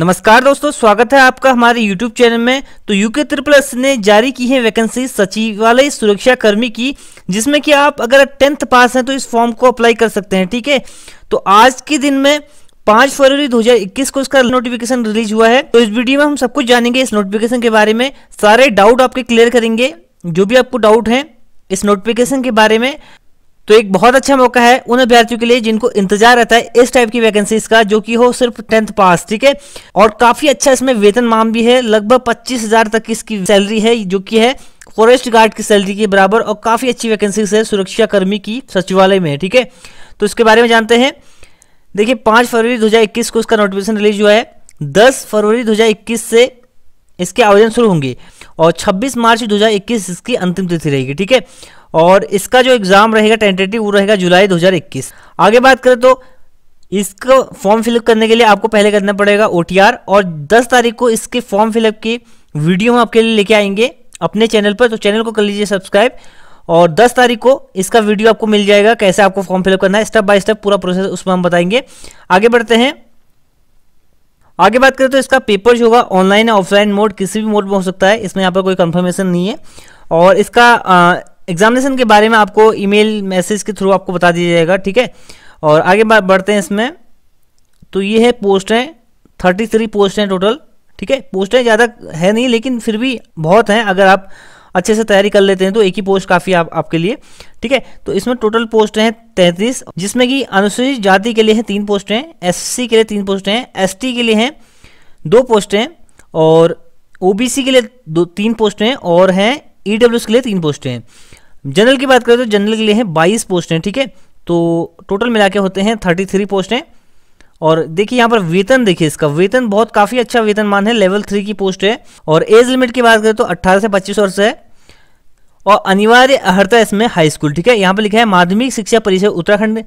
नमस्कार दोस्तों स्वागत है आपका हमारे यूट्यूब चैनल में तो यूके ट्रिपल एस ने जारी की है वैकेंसी सचिवालय सुरक्षा कर्मी की जिसमें कि आप अगर टेंथ पास हैं तो इस फॉर्म को अप्लाई कर सकते हैं ठीक है तो आज के दिन में पांच फरवरी 2021 को इसका नोटिफिकेशन रिलीज हुआ है तो इस वीडियो में हम सब कुछ जानेंगे इस नोटिफिकेशन के बारे में सारे डाउट आपके क्लियर करेंगे जो भी आपको डाउट है इस नोटिफिकेशन के बारे में तो एक बहुत अच्छा मौका है उन अभ्यर्थियों के लिए जिनको इंतजार रहता है इस टाइप की वैकेंसीज का जो कि हो सिर्फ टेंथ पास ठीक है और काफी अच्छा इसमें वेतन माम भी है लगभग पच्चीस हजार तक इसकी सैलरी है जो कि है फॉरेस्ट गार्ड की सैलरी के बराबर और काफी अच्छी वैकेंसीज है सुरक्षा कर्मी की सचिवालय में ठीक है तो इसके बारे में जानते हैं देखिए पांच फरवरी 2021 को इसका नोटिफिकेशन रिलीज हुआ है दस फरवरी 2021 से इसके आवेदन शुरू होंगे और 26 मार्च 2021 इसकी अंतिम तिथि रहेगी ठीक है और इसका जो एग्ज़ाम रहेगा टेंटेटिव वो रहेगा जुलाई 2021 आगे बात करें तो इसको फॉर्म फिलअप करने के लिए आपको पहले करना पड़ेगा ओ और दस तारीख को इसके फॉर्म फिलअप की वीडियो हम आपके लिए लेके आएंगे अपने चैनल पर तो चैनल को कर लीजिए सब्सक्राइब और 10 तारीख को इसका वीडियो आपको मिल जाएगा कैसे आपको फॉर्म फिलअप करना है स्टेप बाय स्टेप पूरा प्रोसेस उसमें हम बताएंगे आगे बढ़ते हैं आगे बात करें तो इसका पेपर जो होगा ऑनलाइन या ऑफलाइन मोड किसी भी मोड में हो सकता है इसमें यहाँ पर कोई कंफर्मेशन नहीं है और इसका आ, एग्जामिनेशन के बारे में आपको ईमेल मैसेज के थ्रू आपको बता दिया जाएगा ठीक है और आगे बढ़ते हैं इसमें तो ये है पोस्ट हैं थर्टी थ्री पोस्ट हैं टोटल ठीक है पोस्टें ज़्यादा है नहीं लेकिन फिर भी बहुत हैं अगर आप अच्छे से तैयारी कर लेते हैं तो एक ही पोस्ट काफ़ी आप, आपके लिए ठीक है तो इसमें टोटल पोस्ट हैं तैंतीस जिसमें कि अनुसूचित जाति के लिए हैं तीन पोस्ट हैं एस के लिए तीन पोस्ट हैं एस के लिए हैं दो पोस्ट हैं और ओ के लिए दो तीन पोस्ट हैं और हैं ई e के लिए तीन पोस्टें हैं जनरल की बात करें तो जनरल के लिए हैं बाईस पोस्टें ठीक है तो टोटल मिला के होते हैं थर्टी थ्री पोस्टें और देखिए यहाँ पर वेतन देखिए इसका वेतन बहुत काफ़ी अच्छा वेतन मान है लेवल थ्री की पोस्ट है और एज लिमिट की बात करें तो अट्ठारह से पच्चीस वर्ष है और अनिवार्य अर्हता इसमें हाई स्कूल ठीक है यहाँ पर लिखा है माध्यमिक शिक्षा परिषद उत्तराखंड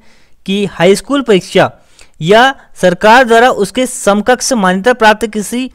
की हाई स्कूल परीक्षा या सरकार द्वारा उसके समकक्ष मान्यता प्राप्त किसी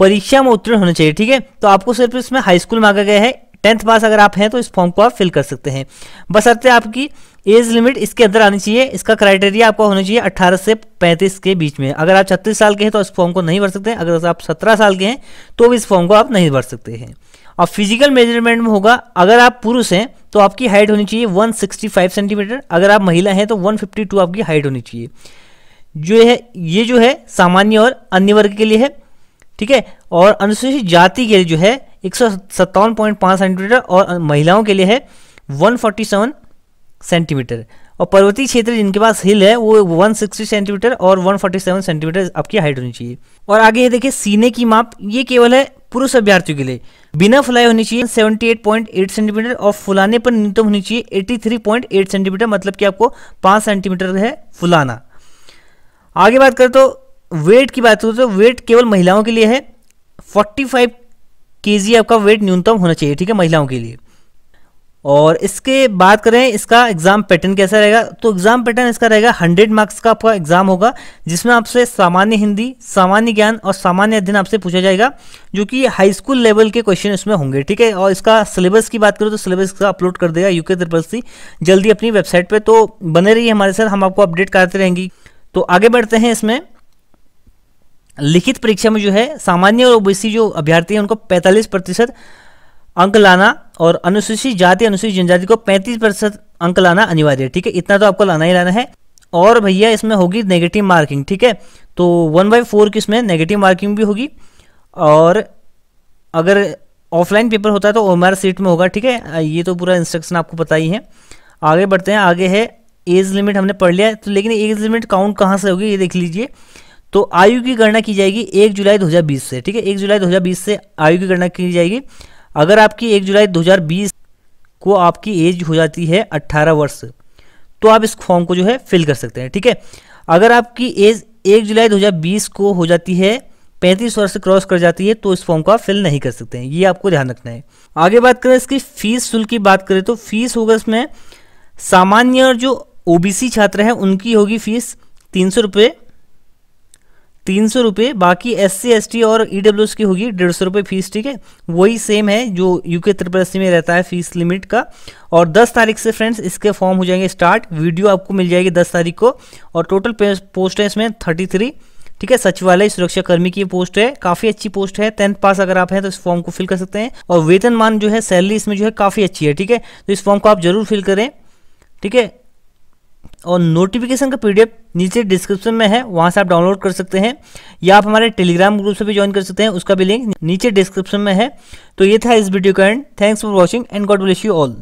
परीक्षा में उत्तीर्ण होना चाहिए ठीक है तो आपको सिर्फ इसमें हाई स्कूल मांगा गया है टेंथ पास अगर आप हैं तो इस फॉर्म को आप फिल कर सकते हैं बस अर्थ आपकी एज लिमिट इसके अंदर आनी चाहिए इसका क्राइटेरिया आपका होना चाहिए 18 से 35 के बीच में अगर आप 36 साल के हैं तो इस फॉर्म को नहीं भर सकते हैं अगर आप 17 साल के हैं तो भी इस फॉर्म को आप नहीं भर सकते हैं और फिजिकल मेजरमेंट में होगा अगर आप पुरुष हैं तो आपकी हाइट होनी चाहिए वन सेंटीमीटर अगर आप महिला हैं तो वन आपकी हाइट होनी चाहिए जो है ये जो है सामान्य और अन्य वर्ग के लिए है ठीक है और अनुसूचित जाति के लिए जो है एक सेंटीमीटर और महिलाओं के लिए है 147 सेंटीमीटर और पर्वतीय क्षेत्र जिनके पास हिल है वो 160 सेंटीमीटर और 147 सेंटीमीटर आपकी हाइट होनी चाहिए और आगे ये देखिए सीने की माप ये केवल है पुरुष अभ्यार्थियों के लिए बिना फुलाई होनी चाहिए 78.8 सेंटीमीटर और फुलाने पर न्यूनतम होनी चाहिए 83.8 सेंटीमीटर मतलब कि आपको 5 सेंटीमीटर है फुलाना आगे बात करें तो वेट की बात करूँ तो वेट केवल महिलाओं के लिए है फोर्टी फाइव के जी आपका वेट न्यूनतम होना चाहिए ठीक है महिलाओं के लिए और इसके बात करें इसका एग्ज़ाम पैटर्न कैसा रहेगा तो एग्ज़ाम पैटर्न इसका रहेगा हंड्रेड मार्क्स का आपका एग्ज़ाम होगा जिसमें आपसे सामान्य हिंदी सामान्य ज्ञान और सामान्य अध्ययन आपसे पूछा जाएगा जो कि हाई स्कूल लेवल के क्वेश्चन इसमें होंगे ठीक है और इसका सिलेबस की बात करूँ तो सिलेबस का अपलोड कर देगा यूके त्रिपल सी जल्दी अपनी वेबसाइट पर तो बने रहिए हमारे साथ हम आपको अपडेट कराते रहेंगे तो आगे बढ़ते हैं इसमें लिखित परीक्षा में जो है सामान्य और ओबीसी जो अभ्यर्थी हैं उनको 45 प्रतिशत अंक लाना और अनुसूचित जाति अनुसूचित जनजाति को 35 प्रतिशत अंक लाना अनिवार्य है ठीक है इतना तो आपको लाना ही लाना है और भैया इसमें होगी नेगेटिव मार्किंग ठीक है तो वन बाई फोर की इसमें नेगेटिव मार्किंग भी होगी और अगर ऑफलाइन पेपर होता है तो ओ सीट में होगा ठीक है ये तो पूरा इंस्ट्रक्शन आपको पता ही है आगे बढ़ते हैं आगे है एज लिमिट हमने पढ़ लिया तो लेकिन एज लिमिट काउंट कहाँ से होगी ये देख लीजिए तो आयु की गणना की जाएगी एक जुलाई 2020 से ठीक है एक जुलाई 2020 से आयु की गणना की जाएगी अगर आपकी एक जुलाई 2020 को आपकी एज हो जाती है 18 वर्ष तो आप इस फॉर्म को जो है फिल कर सकते हैं ठीक है अगर आपकी एज एक जुलाई 2020 को हो जाती है पैंतीस वर्ष क्रॉस कर जाती है तो इस फॉर्म को आप फिल नहीं कर सकते हैं ये आपको ध्यान रखना है आगे बात करें इसकी फीस शुल्क की बात करें तो फीस होगा इसमें सामान्य जो ओबीसी छात्र हैं उनकी होगी फीस तीन सौ रुपये तीन सौ रुपये बाकी एस सी एस टी और ई डब्ल्यू एस की होगी डेढ़ सौ रुपये फीस ठीक है वही सेम है जो यू के त्रिपुरा में रहता है फीस लिमिट का और दस तारीख से फ्रेंड्स इसके फॉर्म हो जाएंगे स्टार्ट वीडियो आपको मिल जाएगी दस तारीख को और टोटल पोस्ट है इसमें थर्टी थ्री ठीक है सचिवालय सुरक्षा कर्मी की पोस्ट है काफी अच्छी पोस्ट है टेंथ पास अगर आप हैं तो इस फॉर्म को फिल कर सकते हैं और वेतनमान जो है सैलरी इसमें जो है काफी अच्छी है ठीक है तो इस फॉर्म को आप जरूर फिल करें ठीक है और नोटिफिकेशन का पीडीएफ नीचे डिस्क्रिप्शन में है वहाँ से आप डाउनलोड कर सकते हैं या आप हमारे टेलीग्राम ग्रुप से भी ज्वाइन कर सकते हैं उसका भी लिंक नीचे डिस्क्रिप्शन में है तो ये था इस वीडियो का end thanks for watching and God bless you all